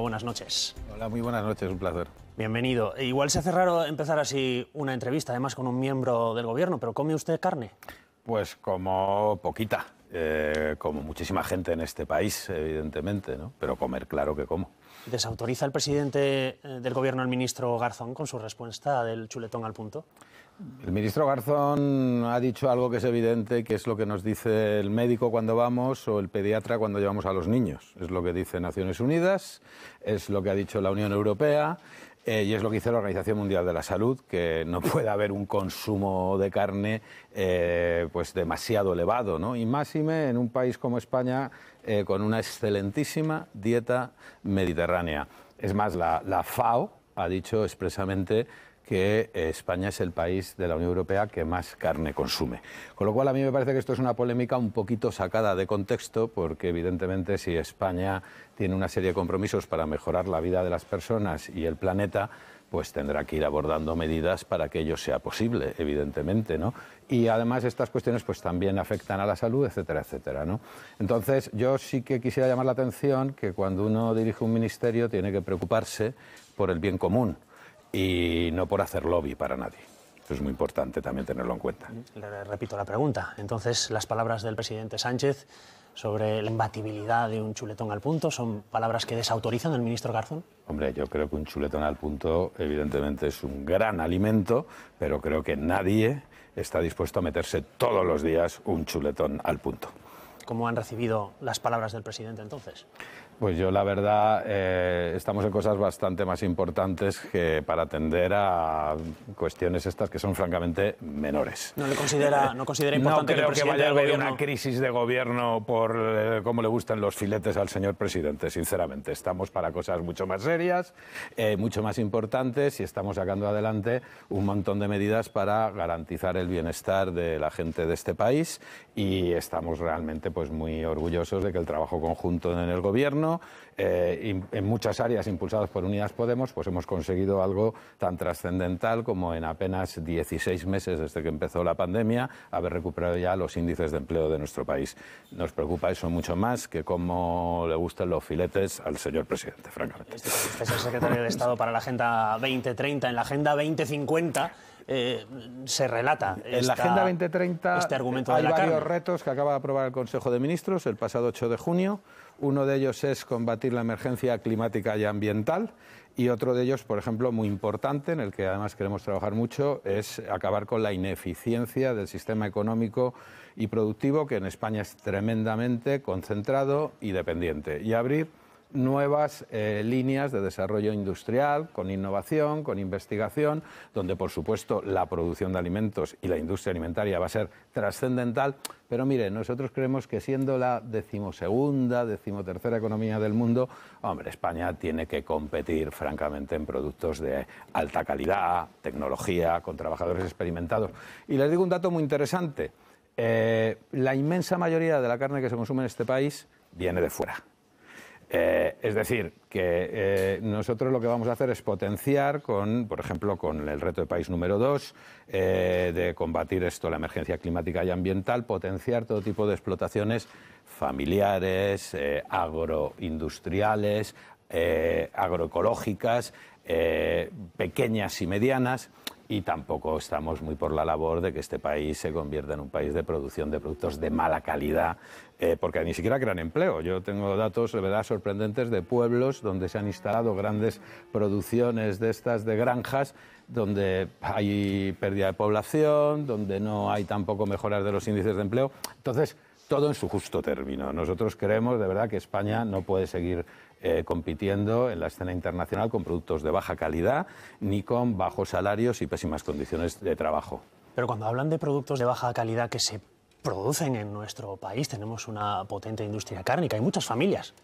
buenas noches. Hola, muy buenas noches, un placer. Bienvenido. E igual se hace raro empezar así una entrevista, además con un miembro del gobierno, pero ¿come usted carne? Pues como poquita. Eh, como muchísima gente en este país, evidentemente, ¿no? pero comer, claro que como. ¿Desautoriza el presidente eh, del gobierno al ministro Garzón con su respuesta del chuletón al punto? El ministro Garzón ha dicho algo que es evidente, que es lo que nos dice el médico cuando vamos o el pediatra cuando llevamos a los niños. Es lo que dice Naciones Unidas, es lo que ha dicho la Unión Europea eh, y es lo que dice la Organización Mundial de la Salud, que no puede haber un consumo de carne eh, pues demasiado elevado, ¿no? Y máxime en un país como España eh, con una excelentísima dieta mediterránea. Es más, la FAO ha dicho expresamente que eh, España es el país de la Unión Europea que más carne consume. Con lo cual a mí me parece que esto es una polémica un poquito sacada de contexto, porque evidentemente si España tiene una serie de compromisos para mejorar la vida de las personas y el planeta, pues tendrá que ir abordando medidas para que ello sea posible, evidentemente, ¿no? Y además estas cuestiones pues también afectan a la salud, etcétera, etcétera, Entonces, yo sí que quisiera llamar la atención que cuando uno dirige un ministerio tiene que preocuparse por el bien común y no por hacer lobby para nadie. Eso es muy importante también tenerlo en cuenta. Le repito la pregunta. Entonces, las palabras del presidente Sánchez sobre la imbatibilidad de un chuletón al punto son palabras que desautorizan al ministro Garzón? Hombre, yo creo que un chuletón al punto evidentemente es un gran alimento, pero creo que nadie está dispuesto a meterse todos los días un chuletón al punto. ¿Cómo han recibido las palabras del presidente entonces? Pues yo la verdad eh, estamos en cosas bastante más importantes que para atender a cuestiones estas que son francamente menores. No le considera, no considera importante no creo que, vaya a haber una crisis de gobierno por eh, cómo le gustan los filetes al señor presidente. Sinceramente, estamos para cosas mucho más serias, eh, mucho más importantes y estamos sacando adelante un montón de medidas para garantizar el bienestar de la gente de este país y estamos realmente pues muy orgullosos de que el trabajo conjunto en el gobierno eh, en muchas áreas impulsadas por Unidas Podemos, pues hemos conseguido algo tan trascendental como en apenas 16 meses desde que empezó la pandemia, haber recuperado ya los índices de empleo de nuestro país. Nos preocupa eso mucho más que cómo le gustan los filetes al señor presidente, francamente. Este es el secretario de Estado para la Agenda 2030. En la Agenda 2050 eh, se relata. en la Agenda 2030 este argumento hay varios retos que acaba de aprobar el Consejo de Ministros el pasado 8 de junio. Uno de ellos es combatir la emergencia climática y ambiental y otro de ellos, por ejemplo, muy importante, en el que además queremos trabajar mucho, es acabar con la ineficiencia del sistema económico y productivo, que en España es tremendamente concentrado y dependiente, y abrir nuevas eh, líneas de desarrollo industrial, con innovación, con investigación, donde por supuesto la producción de alimentos y la industria alimentaria va a ser trascendental. Pero mire, nosotros creemos que siendo la decimosegunda, decimotercera economía del mundo, hombre, España tiene que competir francamente en productos de alta calidad, tecnología, con trabajadores experimentados. Y les digo un dato muy interesante. Eh, la inmensa mayoría de la carne que se consume en este país viene de fuera. Eh, es decir, que eh, nosotros lo que vamos a hacer es potenciar, con, por ejemplo, con el reto de país número dos, eh, de combatir esto, la emergencia climática y ambiental, potenciar todo tipo de explotaciones familiares, agroindustriales, eh, agroecológicas, eh, pequeñas y medianas, y tampoco estamos muy por la labor de que este país se convierta en un país de producción de productos de mala calidad, eh, porque ni siquiera crean empleo. Yo tengo datos de verdad sorprendentes de pueblos donde se han instalado grandes producciones de estas de granjas, donde hay pérdida de población, donde no hay tampoco mejoras de los índices de empleo. Entonces, todo en su justo término. Nosotros creemos de verdad que España no puede seguir eh, compitiendo en la escena internacional con productos de baja calidad ni con bajos salarios y pésimas condiciones de trabajo. Pero cuando hablan de productos de baja calidad que se producen en nuestro país, tenemos una potente industria cárnica, hay muchas familias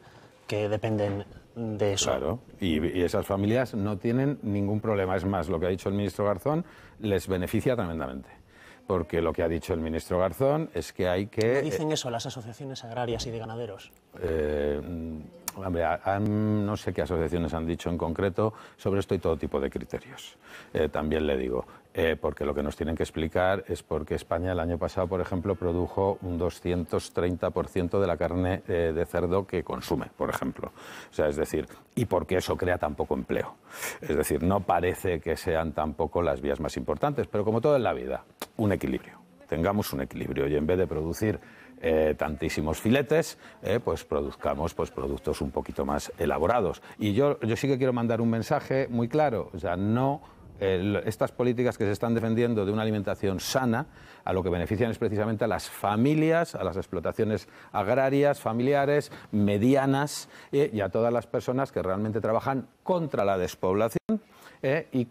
que dependen de eso. Claro, y, esas familias no tienen ningún problema. Es más, lo que ha dicho el ministro Garzón les beneficia tremendamente porque lo que ha dicho el ministro Garzón es que hay que... ¿Qué eh, dicen eso las asociaciones agrarias y de ganaderos? Eh, mm, hombre, no sé qué asociaciones han dicho en concreto, sobre esto y todo tipo de criterios. Eh, también le digo, eh, porque lo que nos tienen que explicar es porque España el año pasado, por ejemplo, produjo un 230% de la carne eh, de cerdo que consume, por ejemplo. O sea, es decir, y por qué eso crea tan poco empleo. Es decir, no parece que sean tampoco las vías más importantes, pero como todo en la vida, un equilibrio. Tengamos un equilibrio y en vez de producir eh, tantísimos filetes, pues produzcamos pues, productos un poquito más elaborados. Y yo, yo sí que quiero mandar un mensaje muy claro, o sea, no eh, estas políticas que se están defendiendo de una alimentación sana, a lo que benefician es precisamente a las familias, a las explotaciones agrarias, familiares, medianas eh, y a todas las personas que realmente trabajan contra la despoblación. Eh, y,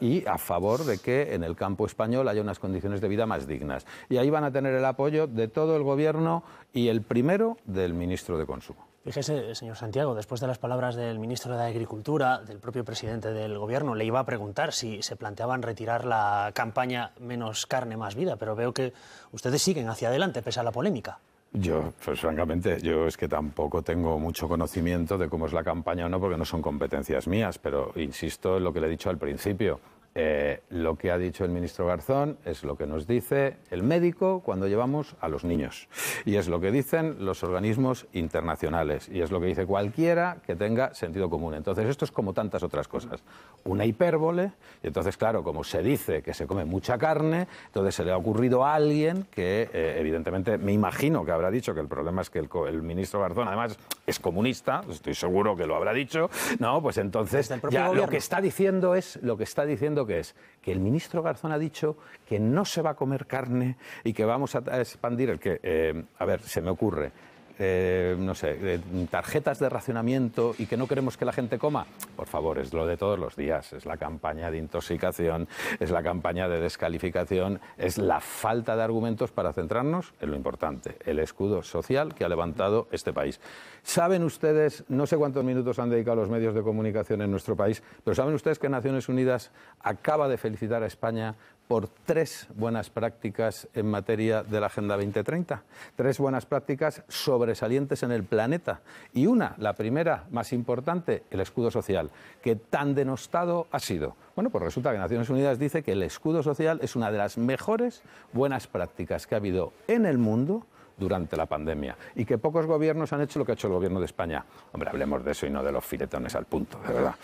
y a favor de que en el campo español haya unas condiciones de vida más dignas. Y ahí van a tener el apoyo de todo el Gobierno y el primero del ministro de Consumo. Fíjese, señor Santiago, después de las palabras del ministro de Agricultura, del propio presidente del Gobierno, le iba a preguntar si se planteaban retirar la campaña Menos carne, más vida, pero veo que ustedes siguen hacia adelante, pese a la polémica. Yo, pues francamente, yo es que tampoco tengo mucho conocimiento de cómo es la campaña o no, porque no son competencias mías, pero insisto en lo que le he dicho al principio eh, lo que ha dicho el ministro Garzón es lo que nos dice el médico cuando llevamos a los niños. Y es lo que dicen los organismos internacionales. Y es lo que dice cualquiera que tenga sentido común. Entonces, esto es como tantas otras cosas. Una hipérbole. Y entonces, claro, como se dice que se come mucha carne, entonces se le ha ocurrido a alguien que, eh, evidentemente, me imagino que habrá dicho que el problema es que el, ministro Garzón, además, es comunista. Estoy seguro que lo habrá dicho. No, pues entonces, ya, lo que está diciendo es lo que está diciendo que es que el ministro Garzón ha dicho que no se va a comer carne y que vamos a expandir el que, eh, a ver, se me ocurre, eh, no sé, eh, tarjetas de racionamiento y que no queremos que la gente coma? Por favor, es lo de todos los días. Es la campaña de intoxicación, es la campaña de descalificación, es la falta de argumentos para centrarnos en lo importante, el escudo social que ha levantado este país. ¿Saben ustedes, no sé cuántos minutos han dedicado los medios de comunicación en nuestro país, pero ¿saben ustedes que Naciones Unidas acaba de felicitar a España por tres buenas prácticas en materia de la Agenda 2030. Tres buenas prácticas sobresalientes en el planeta. Y una, la primera, más importante, el escudo social, que tan denostado ha sido. Bueno, pues resulta que Naciones Unidas dice que el escudo social es una de las mejores buenas prácticas que ha habido en el mundo durante la pandemia y que pocos gobiernos han hecho lo que ha hecho el gobierno de España. Hombre, hablemos de eso y no de los filetones al punto, de verdad.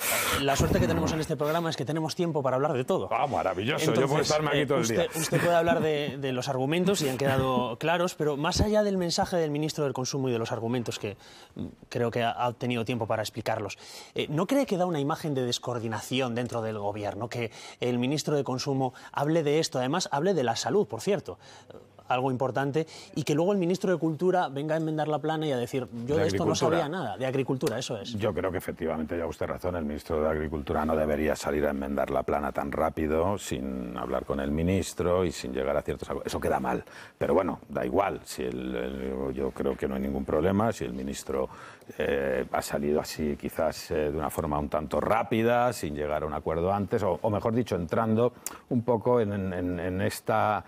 La suerte que tenemos en este programa es que tenemos tiempo para hablar de todo. Ah, maravilloso, yo puedo estarme aquí eh, todo el usted, día. Usted puede hablar de, los argumentos y han quedado claros, pero más allá del mensaje del ministro del Consumo y de los argumentos que mm, creo que ha tenido tiempo para explicarlos, eh, ¿no cree que da una imagen de descoordinación dentro del gobierno que el ministro de Consumo hable de esto? Además, hable de la salud, por cierto algo importante, y que luego el ministro de Cultura venga a enmendar la plana y a decir, yo de, esto no sabía nada, de agricultura, eso es. Yo creo que efectivamente ya usted razón, el ministro de Agricultura no debería salir a enmendar la plana tan rápido sin hablar con el ministro y sin llegar a ciertos... Eso queda mal, pero bueno, da igual, si yo creo que no hay ningún problema, si el ministro eh, ha salido así quizás eh, de una forma un tanto rápida, sin llegar a un acuerdo antes, o, mejor dicho, entrando un poco en, esta,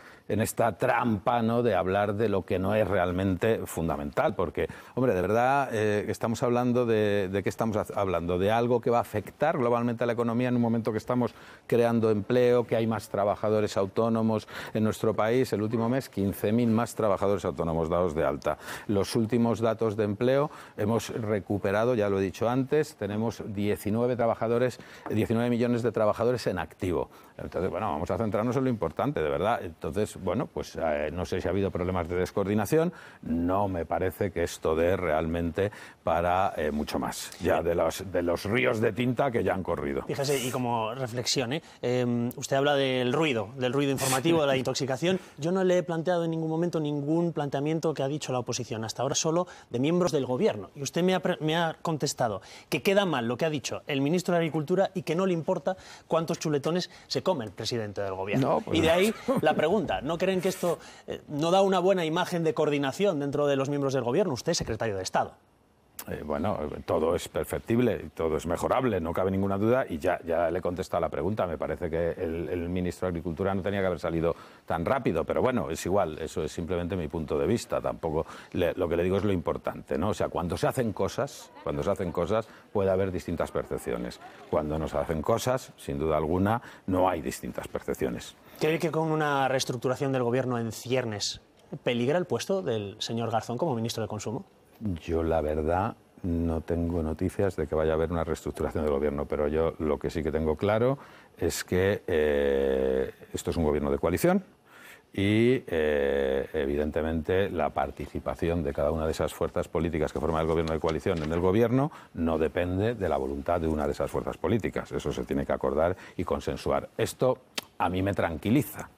trampa ¿no? de hablar de lo que no es realmente fundamental, porque, hombre, de verdad eh, estamos hablando de, qué estamos hablando, de algo que va a afectar globalmente a la economía en un momento que estamos creando empleo, que hay más trabajadores autónomos en nuestro país, el último mes 15.000 más trabajadores autónomos dados de alta. Los últimos datos de empleo hemos recuperado, ya lo he dicho antes, tenemos 19 trabajadores, 19 millones de trabajadores en activo. Entonces, bueno, vamos a centrarnos en lo importante, de verdad. Entonces, bueno, pues eh, no sé si ha habido problemas de descoordinación, no me parece que esto dé realmente para eh, mucho más, ya de los, de los ríos de tinta que ya han corrido. Fíjese, y como reflexión, ¿eh? usted habla del ruido, del ruido informativo, de la intoxicación. Yo no le he planteado en ningún momento ningún planteamiento que ha dicho la oposición, hasta ahora solo de miembros del Gobierno. Y usted me me ha contestado que queda mal lo que ha dicho el ministro de Agricultura y que no le importa cuántos chuletones se el presidente del gobierno. Pues y de ahí la pregunta, ¿no creen que esto eh, no da una buena imagen de coordinación dentro de los miembros del gobierno? Usted secretario de Estado. Eh, bueno, todo es perfectible, todo es mejorable, no cabe ninguna duda, y ya, le he contestado la pregunta. Me parece que el, ministro de Agricultura no tenía que haber salido tan rápido, pero bueno, es igual, eso es simplemente mi punto de vista. Tampoco lo que le digo es lo importante, ¿no? O sea, cuando se hacen cosas, cuando se hacen cosas, puede haber distintas percepciones. Cuando no se hacen cosas, sin duda alguna, no hay distintas percepciones. ¿Cree que con una reestructuración del gobierno en ciernes peligra el puesto del señor Garzón como ministro de Consumo? Yo la verdad no tengo noticias de que vaya a haber una reestructuración del gobierno, pero yo lo que sí que tengo claro es que eh, esto es un gobierno de coalición y eh, evidentemente la participación de cada una de esas fuerzas políticas que forman el gobierno de coalición en el gobierno no depende de la voluntad de una de esas fuerzas políticas. Eso se tiene que acordar y consensuar. Esto a mí me tranquiliza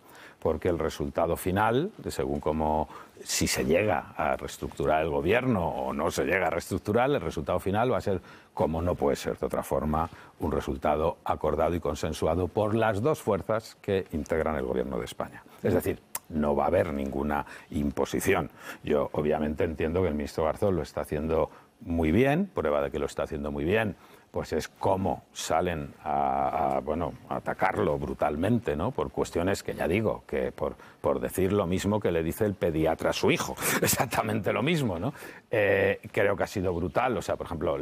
porque el resultado final, según como si se llega a reestructurar el gobierno o no se llega a reestructurar, el resultado final va a ser, como no puede ser de otra forma, un resultado acordado y consensuado por las dos fuerzas que integran el gobierno de España. Es decir, no va a haber ninguna imposición. Yo obviamente entiendo que el ministro Garzón lo está haciendo muy bien, prueba de que lo está haciendo muy bien pues es cómo salen a, bueno, atacarlo brutalmente, ¿no? Por cuestiones que ya digo, que por, por decir lo mismo que le dice el pediatra a su hijo, exactamente lo mismo, ¿no? Eh, creo que ha sido brutal, o sea, por ejemplo,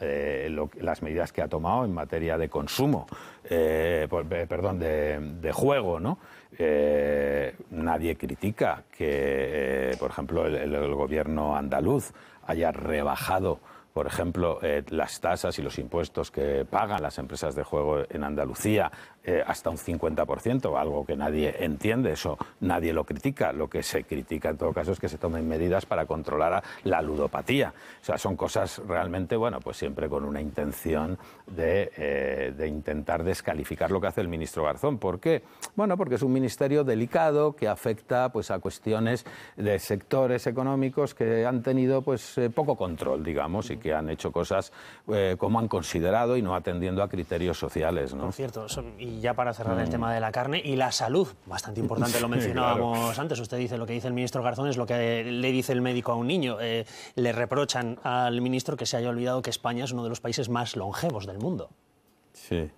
eh, las medidas que ha tomado en materia de consumo, eh, perdón, de, juego, ¿no? nadie critica que, por ejemplo, el gobierno andaluz haya rebajado por ejemplo, eh, las tasas y los impuestos que pagan las empresas de juego en Andalucía eh, hasta un 50%, algo que nadie entiende, eso nadie lo critica. Lo que se critica en todo caso es que se tomen medidas para controlar la ludopatía. O sea, son cosas realmente, bueno, pues siempre con una intención eh, de, intentar descalificar lo que hace el ministro Garzón. ¿Por qué? Bueno, porque es un ministerio delicado que afecta pues, a cuestiones de sectores económicos que han tenido pues, poco control, digamos, y que han hecho cosas eh, como han considerado y no atendiendo a criterios sociales. ¿no? Por cierto, y ya para cerrar el mm. tema de la carne y la salud, bastante importante, lo mencionábamos antes, usted dice lo que dice el ministro Garzón es lo que le dice el médico a un niño. Eh, le reprochan al ministro que se haya olvidado que España es uno de los países más longevos del mundo. Sí,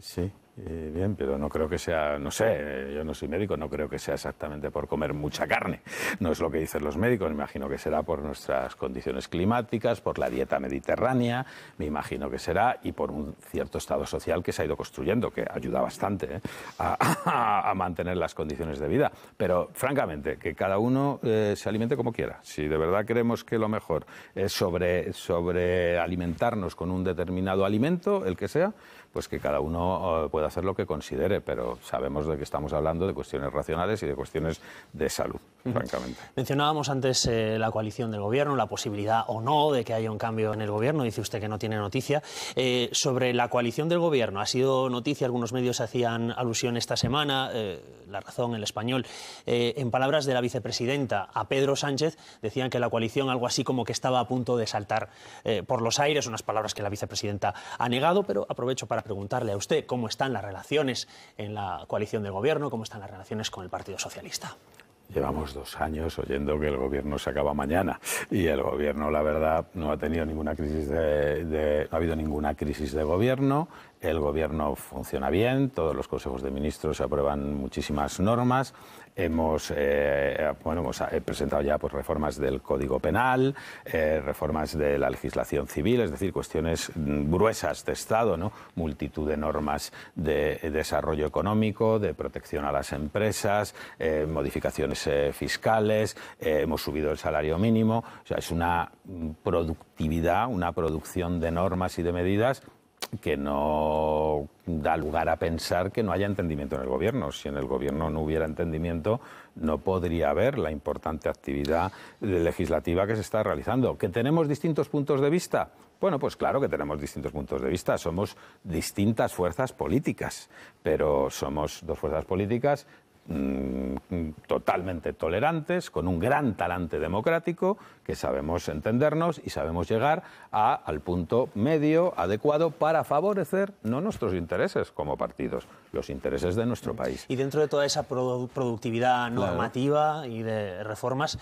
sí. Eh, bien, pero no creo que sea, no sé, eh, yo no soy médico, no creo que sea exactamente por comer mucha carne. No es lo que dicen los médicos, me imagino que será por nuestras condiciones climáticas, por la dieta mediterránea, me imagino que será, y por un cierto estado social que se ha ido construyendo, que ayuda bastante eh, a, mantener las condiciones de vida. Pero, francamente, que cada uno se alimente como quiera. Si de verdad creemos que lo mejor es sobre, sobre alimentarnos con un determinado alimento, el que sea, pues que cada uno eh, pueda hacer lo que considere, pero sabemos de que estamos hablando de cuestiones racionales y de cuestiones de salud. Mencionábamos antes eh, la coalición del gobierno, la posibilidad o no de que haya un cambio en el gobierno. Dice usted que no tiene noticia. Eh, sobre la coalición del gobierno, ha sido noticia, algunos medios hacían alusión esta semana, eh, La Razón, el español, en palabras de la vicepresidenta a Pedro Sánchez, decían que la coalición algo así como que estaba a punto de saltar por los aires, unas palabras que la vicepresidenta ha negado, pero aprovecho para preguntarle a usted cómo están las relaciones en la coalición del gobierno, cómo están las relaciones con el Partido Socialista llevamos dos años oyendo que el gobierno se acaba mañana y el gobierno, la verdad, no ha tenido ninguna crisis de, no ha habido ninguna crisis de gobierno. El gobierno funciona bien, todos los consejos de ministros aprueban muchísimas normas. Hemos, eh, bueno, eh, presentado ya pues, reformas del Código Penal, eh, reformas de la legislación civil, es decir, cuestiones mm, gruesas de Estado, ¿no? multitud de normas de desarrollo económico, de protección a las empresas, modificaciones fiscales, hemos subido el salario mínimo, o sea, es una productividad, una producción de normas y de medidas que no da lugar a pensar que no haya entendimiento en el gobierno. Si en el gobierno no hubiera entendimiento, no podría haber la importante actividad legislativa que se está realizando. ¿Que tenemos distintos puntos de vista? Bueno, pues claro que tenemos distintos puntos de vista. Somos distintas fuerzas políticas, pero somos dos fuerzas políticas Mm, totalmente tolerantes, con un gran talante democrático, que sabemos entendernos y sabemos llegar al punto medio adecuado para favorecer no nuestros intereses como partidos, los intereses de nuestro país. Y dentro de toda esa productividad normativa y de reformas,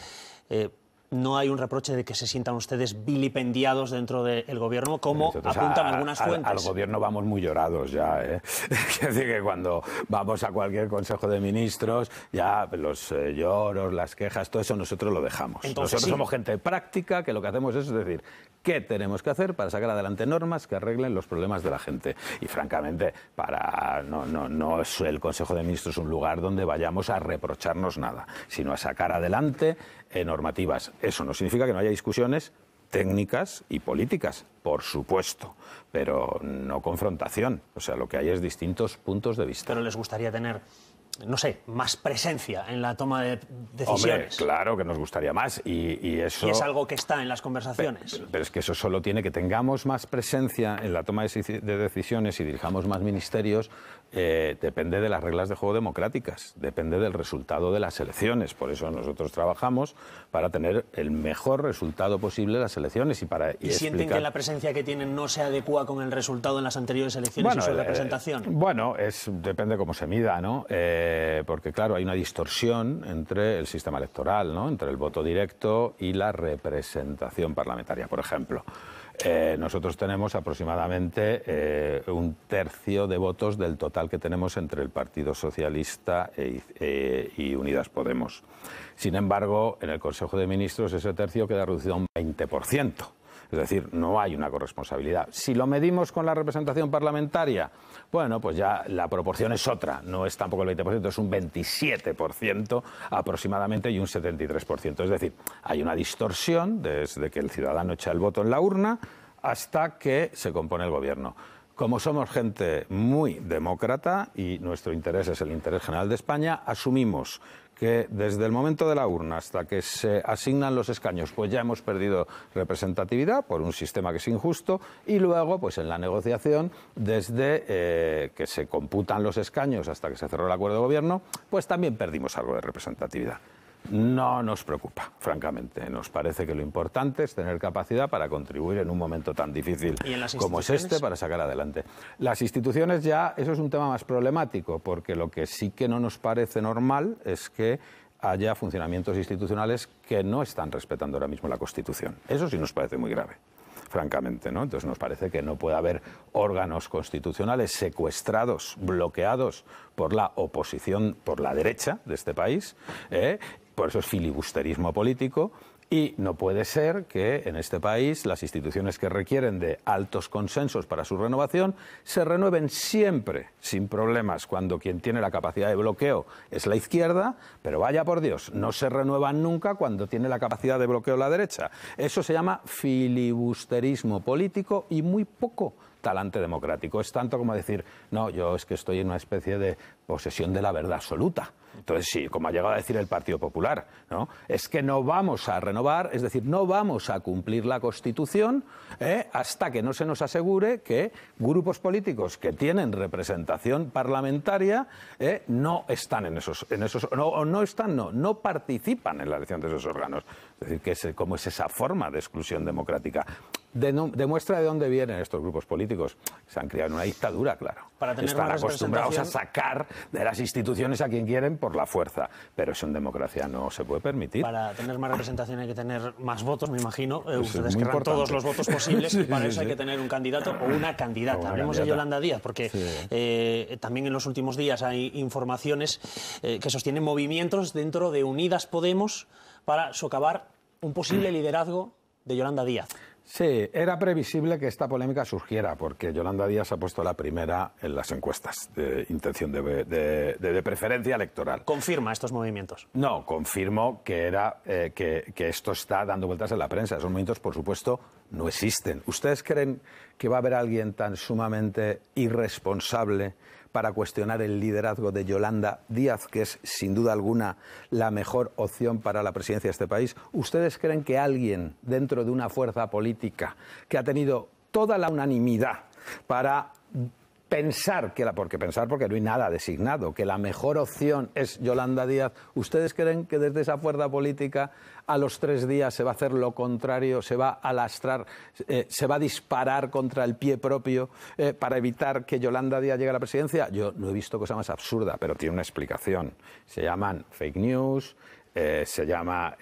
eh, no hay un reproche de que se sientan ustedes vilipendiados dentro del gobierno, como apuntan algunas fuentes. Al, gobierno vamos muy llorados ya. ¿eh? es decir, que cuando vamos a cualquier consejo de ministros, ya los eh, lloros, las quejas, todo eso nosotros lo dejamos. nosotros somos gente práctica que lo que hacemos es decir, ¿qué tenemos que hacer para sacar adelante normas que arreglen los problemas de la gente? Y francamente, para no, no, no es el Consejo de Ministros un lugar donde vayamos a reprocharnos nada, sino a sacar adelante en eh, normativas. Eso no significa que no haya discusiones técnicas y políticas, por supuesto, pero no confrontación. O sea, lo que hay es distintos puntos de vista. Pero les gustaría tener no sé, más presencia en la toma de decisiones. claro que nos gustaría más y, eso... Y es algo que está en las conversaciones. Pero, es que eso solo tiene que tengamos más presencia en la toma de decisiones y dirijamos más ministerios, eh, depende de las reglas de juego democráticas, depende del resultado de las elecciones. Por eso nosotros trabajamos para tener el mejor resultado posible en las elecciones y para... ¿Y, sienten que la presencia que tienen no se adecua con el resultado en las anteriores elecciones y su eh, representación? bueno, es, depende cómo se mida, ¿no? Eh, eh, porque claro, hay una distorsión entre el sistema electoral, entre el voto directo y la representación parlamentaria, por ejemplo. Eh, nosotros tenemos aproximadamente eh, un tercio de votos del total que tenemos entre el Partido Socialista e y Unidas Podemos. Sin embargo, en el Consejo de Ministros ese tercio queda reducido a un 20%. Es decir, no hay una corresponsabilidad. Si lo medimos con la representación parlamentaria, bueno, pues ya la proporción es otra. No es tampoco el 20%, es un 27% aproximadamente y un 73%. Es decir, hay una distorsión desde que el ciudadano echa el voto en la urna hasta que se compone el gobierno. Como somos gente muy demócrata y nuestro interés es el interés general de España, asumimos que desde el momento de la urna hasta que se asignan los escaños, pues ya hemos perdido representatividad por un sistema que es injusto y luego, pues en la negociación, desde eh, que se computan los escaños hasta que se cerró el acuerdo de gobierno, pues también perdimos algo de representatividad. No nos preocupa, francamente. Nos parece que lo importante es tener capacidad para contribuir en un momento tan difícil como es este para sacar adelante. Las instituciones ya, eso es un tema más problemático, porque lo que sí que no nos parece normal es que haya funcionamientos institucionales que no están respetando ahora mismo la Constitución. Eso sí nos parece muy grave francamente, ¿no? Entonces nos parece que no puede haber órganos constitucionales secuestrados, bloqueados por la oposición, por la derecha de este país, ¿eh? Por eso es filibusterismo político y no puede ser que en este país las instituciones que requieren de altos consensos para su renovación se renueven siempre sin problemas cuando quien tiene la capacidad de bloqueo es la izquierda, pero vaya por Dios, no se renuevan nunca cuando tiene la capacidad de bloqueo la derecha. Eso se llama filibusterismo político y muy poco talante democrático. Es tanto como decir, no, yo es que estoy en una especie de posesión de la verdad absoluta. Entonces, sí, como ha llegado a decir el Partido Popular, ¿no? es que no vamos a renovar, es decir, no vamos a cumplir la Constitución ¿eh? hasta que no se nos asegure que grupos políticos que tienen representación parlamentaria ¿eh? no están en esos, en esos no, están, no, no participan en la elección de esos órganos. Es decir, que es, como es esa forma de exclusión democrática. demuestra de dónde vienen estos grupos políticos. Se han criado en una dictadura, claro. Están acostumbrados a sacar de las instituciones a quien quieren por la fuerza. Pero eso en democracia no se puede permitir. Para tener más representación hay que tener más votos, me imagino. Eh, ustedes querrán todos los votos posibles y para eso hay que tener un candidato o una candidata. Hablemos de Yolanda Díaz, porque eh, también en los últimos días hay informaciones eh, que sostienen movimientos dentro de Unidas Podemos para socavar un posible liderazgo de Yolanda Díaz. Sí, era previsible que esta polémica surgiera, porque Yolanda Díaz ha puesto la primera en las encuestas de intención de, preferencia electoral. ¿Confirma estos movimientos? No, confirmo que, era, eh, que, que esto está dando vueltas en la prensa. Son movimientos, por supuesto, no existen. ¿Ustedes creen que va a haber alguien tan sumamente irresponsable para cuestionar el liderazgo de Yolanda Díaz, que es sin duda alguna la mejor opción para la presidencia de este país? ¿Ustedes creen que alguien dentro de una fuerza política que ha tenido toda la unanimidad para pensar que porque pensar porque no hay nada designado, que la mejor opción es Yolanda Díaz. ¿Ustedes creen que desde esa fuerza política a los tres días se va a hacer lo contrario, se va a lastrar, eh, se va a disparar contra el pie propio eh, para evitar que Yolanda Díaz llegue a la presidencia? Yo no he visto cosa más absurda, pero tiene una explicación. Se llaman fake news, eh, se llama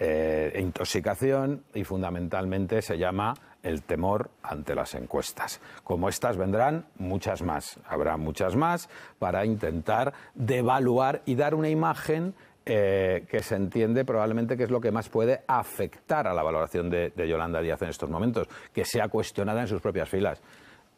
intoxicación y fundamentalmente se llama el temor ante las encuestas. Como estas vendrán muchas más, habrá muchas más para intentar devaluar y dar una imagen eh, que se entiende probablemente que es lo que más puede afectar a la valoración de, de Yolanda Díaz en estos momentos, que sea cuestionada en sus propias filas.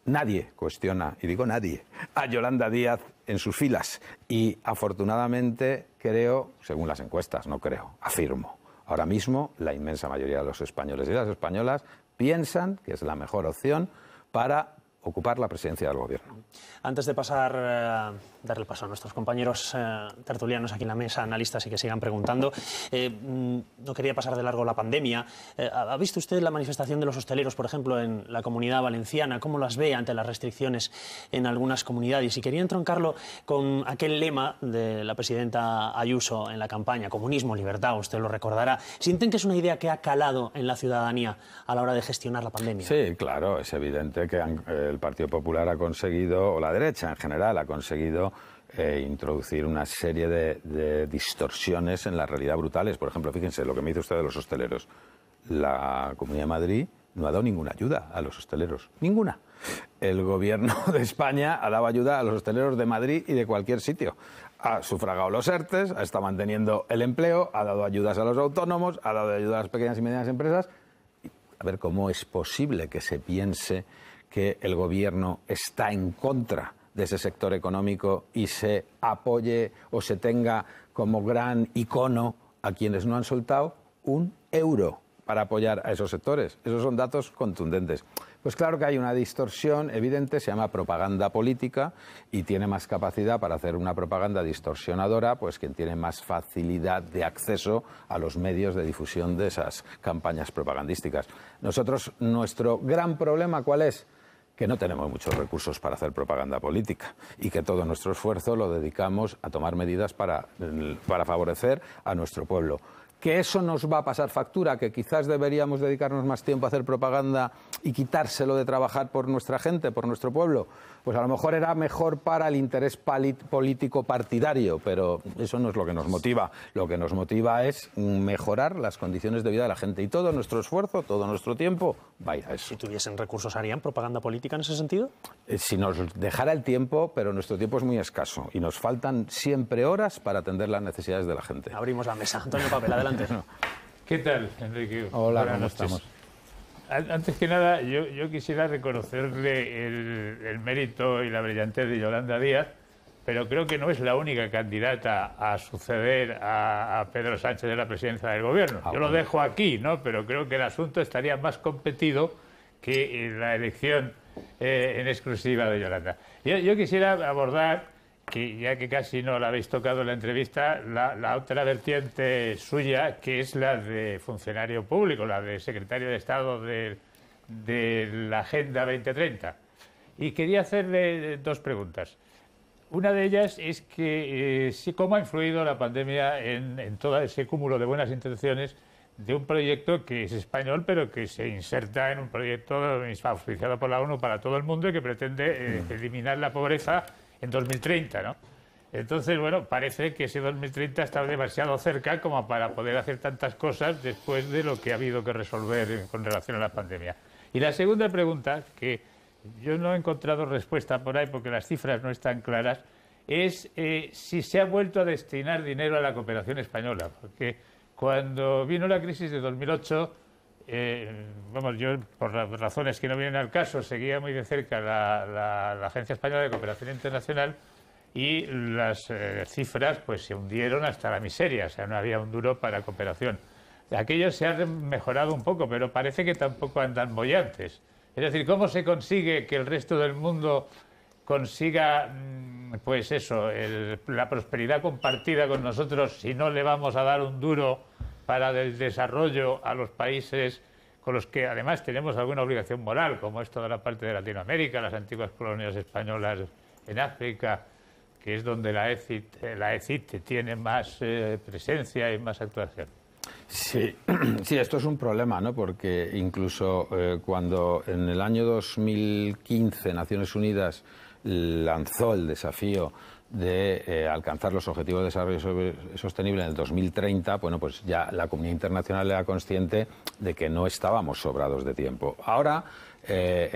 Nadie cuestiona, y digo nadie, a Yolanda Díaz en sus filas. Y afortunadamente creo, según las encuestas, no creo, afirmo, ahora mismo la inmensa mayoría de los españoles y las españolas piensan que es la mejor opción para ocupar la presidencia del Gobierno. Antes de pasar, eh, darle paso a nuestros compañeros eh, tertulianos aquí en la mesa, analistas y que sigan preguntando, eh, mm, no quería pasar de largo la pandemia. ¿Ha visto usted la manifestación de los hosteleros, por ejemplo, en la comunidad valenciana? ¿Cómo las ve ante las restricciones en algunas comunidades? Y quería entroncarlo con aquel lema de la presidenta Ayuso en la campaña, comunismo, libertad, usted lo recordará. ¿Sienten que es una idea que ha calado en la ciudadanía a la hora de gestionar la pandemia? Sí, claro, es evidente que han el Partido Popular ha conseguido, o la derecha en general, ha conseguido eh, introducir una serie de, distorsiones en la realidad brutales. Por ejemplo, fíjense lo que me dice usted de los hosteleros. La Comunidad de Madrid no ha dado ninguna ayuda a los hosteleros, ninguna. El gobierno de España ha dado ayuda a los hosteleros de Madrid y de cualquier sitio. Ha sufragado los ERTES, estado manteniendo el empleo, ha dado ayudas a los autónomos, ha dado ayuda a las pequeñas y medianas empresas. A ver cómo es posible que se piense que el gobierno está en contra de ese sector económico y se apoye o se tenga como gran icono a quienes no han soltado un euro para apoyar a esos sectores. Esos son datos contundentes. Pues claro que hay una distorsión evidente, se llama propaganda política y tiene más capacidad para hacer una propaganda distorsionadora, pues quien tiene más facilidad de acceso a los medios de difusión de esas campañas propagandísticas. Nosotros, nuestro gran problema, ¿cuál es? que no tenemos muchos recursos para hacer propaganda política y que todo nuestro esfuerzo lo dedicamos a tomar medidas para, para favorecer a nuestro pueblo que eso nos va a pasar factura, que quizás deberíamos dedicarnos más tiempo a hacer propaganda y quitárselo de trabajar por nuestra gente, por nuestro pueblo, pues a lo mejor era mejor para el interés político partidario, pero eso no es lo que nos motiva. Lo que nos motiva es mejorar las condiciones de vida de la gente y todo nuestro esfuerzo, todo nuestro tiempo va a eso. Si tuviesen recursos, ¿harían propaganda política en ese sentido? Eh, si nos dejara el tiempo, pero nuestro tiempo es muy escaso y nos faltan siempre horas para atender las necesidades de la gente. Abrimos la mesa. Antonio Papel, ¿Qué tal, Enrique? Hola, ¿cómo estamos? Antes que nada, yo, quisiera reconocerle el, mérito y la brillantez de Yolanda Díaz, pero creo que no es la única candidata a suceder a, Pedro Sánchez de la presidencia del gobierno. Ah, yo lo dejo aquí, ¿no? Pero creo que el asunto estaría más competido que la elección eh, en exclusiva de Yolanda. yo quisiera abordar ya que casi no la habéis tocado en la entrevista, la, otra vertiente suya, que es la de funcionario público, la de secretario de Estado de, la Agenda 2030. Y quería hacerle dos preguntas. Una de ellas es que eh, cómo ha influido la pandemia en, todo ese cúmulo de buenas intenciones de un proyecto que es español, pero que se inserta en un proyecto auspiciado por la ONU para todo el mundo y que pretende eh, eliminar la pobreza en 2030, ¿no? Entonces, bueno, parece que ese 2030 está demasiado cerca como para poder hacer tantas cosas después de lo que ha habido que resolver con relación a la pandemia. Y la segunda pregunta, que yo no he encontrado respuesta por ahí porque las cifras no están claras, es eh, si se ha vuelto a destinar dinero a la cooperación española. Porque cuando vino la crisis de 2008 eh, yo por las razones que no vienen al caso seguía muy de cerca la, Agencia Española de Cooperación Internacional y las eh, cifras pues se hundieron hasta la miseria, o sea, no había un duro para cooperación. Aquello se ha mejorado un poco, pero parece que tampoco andan bollantes. Es decir, ¿cómo se consigue que el resto del mundo consiga, mm, pues eso, la prosperidad compartida con nosotros si no le vamos a dar un duro para el desarrollo a los países con los que además tenemos alguna obligación moral, como es toda la parte de Latinoamérica, las antiguas colonias españolas en África, que es donde la ECIT, eh, tiene más eh, presencia y más actuación. Sí, sí, esto es un problema, ¿no? Porque incluso eh, cuando en el año 2015 Naciones Unidas lanzó el desafío de eh, alcanzar los objetivos de desarrollo sostenible en el 2030, bueno, pues ya la comunidad internacional era consciente de que no estábamos sobrados de tiempo. Ahora, eh,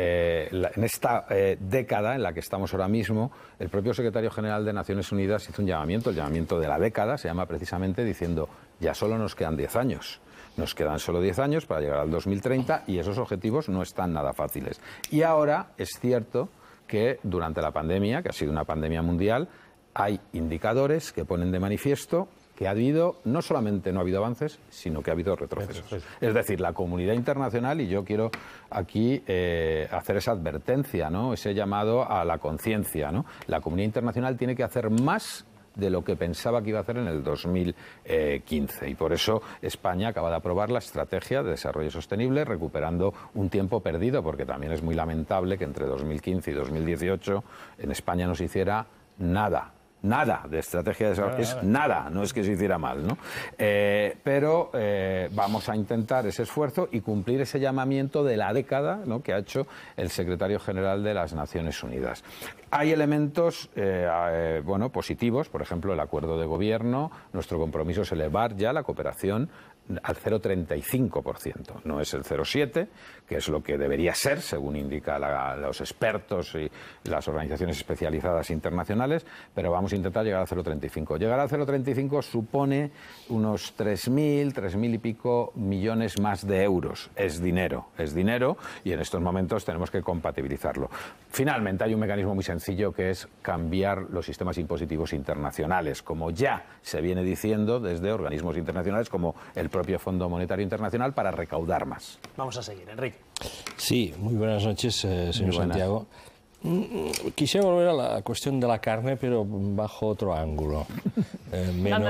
eh, en esta década en la que estamos ahora mismo, el propio secretario general de Naciones Unidas hizo un llamamiento, el llamamiento de la década, se llama precisamente diciendo, ya solo nos quedan 10 años. Nos quedan solo 10 años para llegar al 2030 y esos objetivos no están nada fáciles. Y ahora es cierto que durante la pandemia, que ha sido una pandemia mundial, hay indicadores que ponen de manifiesto que ha habido, no solamente no ha habido avances, sino que ha habido retrocesos. Es decir, la comunidad internacional, y yo quiero aquí eh, hacer esa advertencia, ¿no? ese llamado a la conciencia. La comunidad internacional tiene que hacer más de lo que pensaba que iba a hacer en el 2015. Y por eso España acaba de aprobar la estrategia de desarrollo sostenible, recuperando un tiempo perdido, porque también es muy lamentable que entre 2015 y 2018 en España no se hiciera nada nada de estrategia de desarrollo. es nada. no es que se hiciera mal, ¿no? Eh, pero eh, vamos a intentar ese esfuerzo y cumplir ese llamamiento de la década que ha hecho el secretario general de las Naciones Unidas. Hay elementos eh, bueno, positivos, por ejemplo, el acuerdo de gobierno, nuestro compromiso es elevar ya la cooperación al 0,35%. No es el 0,7%, que es lo que debería ser, según indican los expertos y las organizaciones especializadas internacionales, pero vamos a intentar llegar al 0,35%. Llegar al 0,35% supone unos 3.000, 3.000 y pico millones más de euros. Es dinero, es dinero y en estos momentos tenemos que compatibilizarlo. Finalmente, hay un mecanismo muy sencillo que es cambiar los sistemas impositivos internacionales, como ya se viene diciendo desde organismos internacionales como el propio Fondo Monetario Internacional para recaudar más. Vamos a seguir, Enrique. Sí, muy buenas noches, eh, señor Santiago. Mm, quisiera volver a la cuestión de la carne, pero bajo otro ángulo. Eh, menos,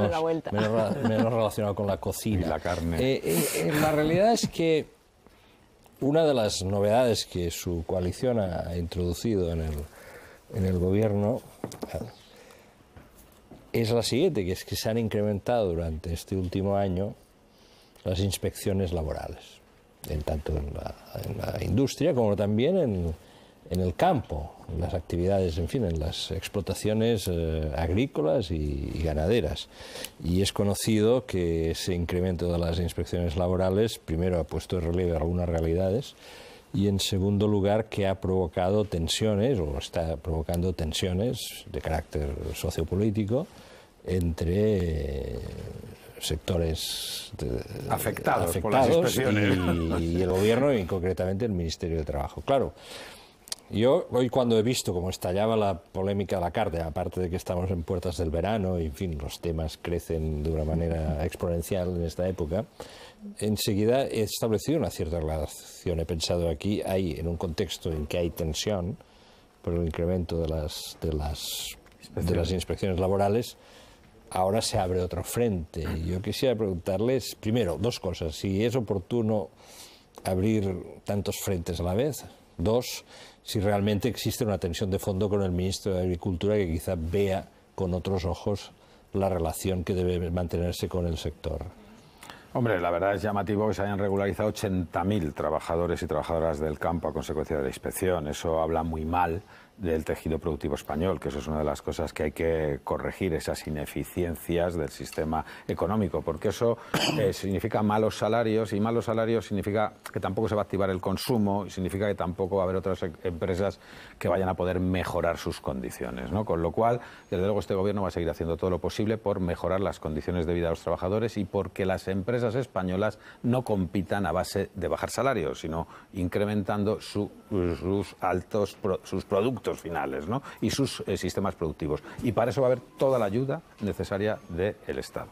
relacionado con la cocina. Y la carne. Eh, la realidad es que una de las novedades que su coalición ha introducido en el, en el gobierno es la siguiente, que es que se han incrementado durante este último año las inspecciones laborales, en tanto en la, industria como también en, el campo, en las actividades, en fin, en las explotaciones eh, agrícolas y, y, ganaderas. Y es conocido que ese incremento de las inspecciones laborales, primero, ha puesto en relieve algunas realidades y, en segundo lugar, que ha provocado tensiones o está provocando tensiones de carácter sociopolítico entre sectores afectados, las y, el gobierno y concretamente el Ministerio de Trabajo. Claro, yo hoy cuando he visto cómo estallaba la polémica de la carta, aparte de que estamos en puertas del verano y en fin, los temas crecen de una manera exponencial en esta época, enseguida he establecido una cierta relación. He pensado aquí, hay en un contexto en que hay tensión por el incremento de las, de las, de las inspecciones laborales, ahora se abre otro frente. Yo quisiera preguntarles, primero, dos cosas. Si es oportuno abrir tantos frentes a la vez. Dos, si realmente existe una tensión de fondo con el ministro de Agricultura que quizá vea con otros ojos la relación que debe mantenerse con el sector. Hombre, la verdad es llamativo que se hayan regularizado 80.000 trabajadores y trabajadoras del campo a consecuencia de la inspección. Eso habla muy mal del tejido productivo español, que eso es una de las cosas que hay que corregir, esas ineficiencias del sistema económico, porque eso eh, significa malos salarios y malos salarios significa que tampoco se va a activar el consumo y significa que tampoco va a haber otras em, empresas que vayan a poder mejorar sus condiciones. ¿no? Con lo cual, desde luego, este gobierno va a seguir haciendo todo lo posible por mejorar las condiciones de vida de los trabajadores y porque las empresas españolas no compitan a base de bajar salarios, sino incrementando sus altos, sus productos finales y sus eh, sistemas productivos. Y para eso va a haber toda la ayuda necesaria del Estado.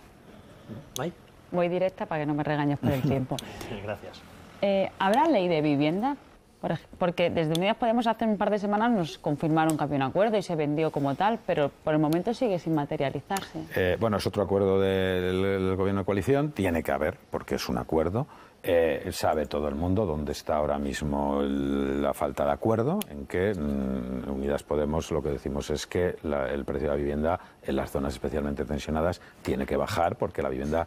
Voy Muy directa para que no me regañes por el tiempo. gracias. Eh, ¿Habrá ley de vivienda? Porque desde Unidas Podemos hace un par de semanas nos confirmaron que había un acuerdo y se vendió como tal, pero por el momento sigue sin materializarse. Eh, bueno, es otro acuerdo del, gobierno de coalición, tiene que haber, porque es un acuerdo. Eh, sabe todo el mundo dónde está ahora mismo la falta de acuerdo, en que mm, Unidas Podemos lo que decimos es que el precio de la vivienda en las zonas especialmente tensionadas tiene que bajar porque la vivienda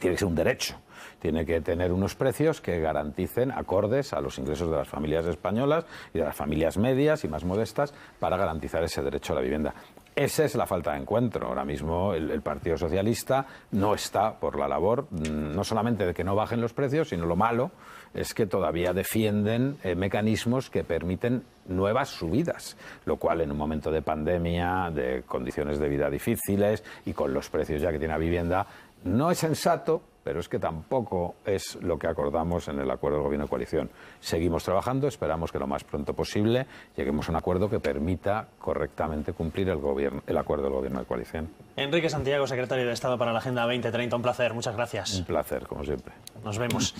tiene que ser un derecho. Tiene que tener unos precios que garanticen acordes a los ingresos de las familias españolas y de las familias medias y más modestas para garantizar ese derecho a la vivienda. Esa es la falta de encuentro. Ahora mismo el, Partido Socialista no está por la labor, mm, no solamente de que no bajen los precios, sino lo malo es que todavía defienden eh, mecanismos que permiten nuevas subidas, lo cual en un momento de pandemia, de condiciones de vida difíciles y con los precios ya que tiene vivienda, no es sensato pero es que tampoco es lo que acordamos en el acuerdo del gobierno de coalición. Seguimos trabajando, esperamos que lo más pronto posible lleguemos a un acuerdo que permita correctamente cumplir el, gobierno, el acuerdo del gobierno de coalición. Enrique Santiago, secretario de Estado para la Agenda 2030, un placer, muchas gracias. Un placer, como siempre. Nos vemos.